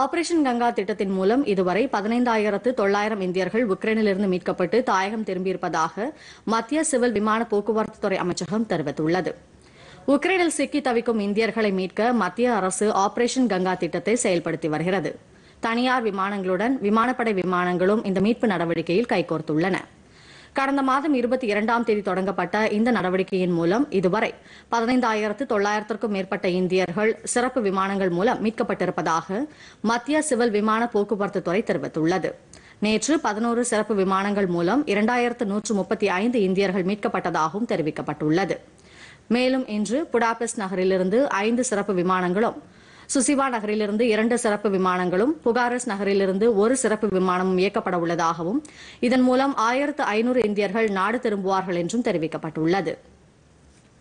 operation Ganga திட்டத்தின் மூலம் இதுவரை பதினைந்தாயிரத்து தொள்ளாயிரம் இந்தியர்கள் உக்ரைனிலிருந்து மீட்கப்பட்டு தாயகம் திரும்பியிருப்பதாக மத்திய சிவில் விமான போக்குவரத்துத்துறை அமைச்சகம் தெரிவித்துள்ளது உக்ரைனில் சிக்கி தவிக்கும் இந்தியர்களை மீட்க மத்திய அரசு ஆபரேஷன் கங்கா திட்டத்தை செயல்படுத்தி வருகிறது தனியார் விமானங்களுடன் விமானப்படை விமானங்களும் இந்த மீட்பு நடவடிக்கையில் கைகோர்த்துள்ளன கடந்த மாதம் இருபத்தி இரண்டாம் தேதி தொடங்கப்பட்ட இந்த நடவடிக்கையின் மூலம் இதுவரை பதினைந்தாயிரத்து தொள்ளாயிரத்திற்கும் மேற்பட்ட இந்தியர்கள் சிறப்பு விமானங்கள் மூலம் மீட்கப்பட்டிருப்பதாக மத்திய சிவில் விமான போக்குவரத்து துறை தெரிவித்துள்ளது நேற்று பதினோரு சிறப்பு விமானங்கள் மூலம் இரண்டாயிரத்து நூற்று முப்பத்தி ஐந்து இந்தியர்கள் மீட்கப்பட்டதாகவும் தெரிவிக்கப்பட்டுள்ளது மேலும் இன்று புடாபெஸ்ட் நகரிலிருந்து ஐந்து சிறப்பு விமானங்களும் சுசிவா நகரிலிருந்து இரண்டு சிறப்பு விமானங்களும் புகாரஸ் நகரிலிருந்து ஒரு சிறப்பு விமானமும் இயக்கப்பட உள்ளதாகவும் இதன் மூலம் ஆயிரத்து ஐநூறு இந்தியர்கள் நாடு திரும்புவார்கள் என்றும் தெரிவிக்கப்பட்டுள்ளது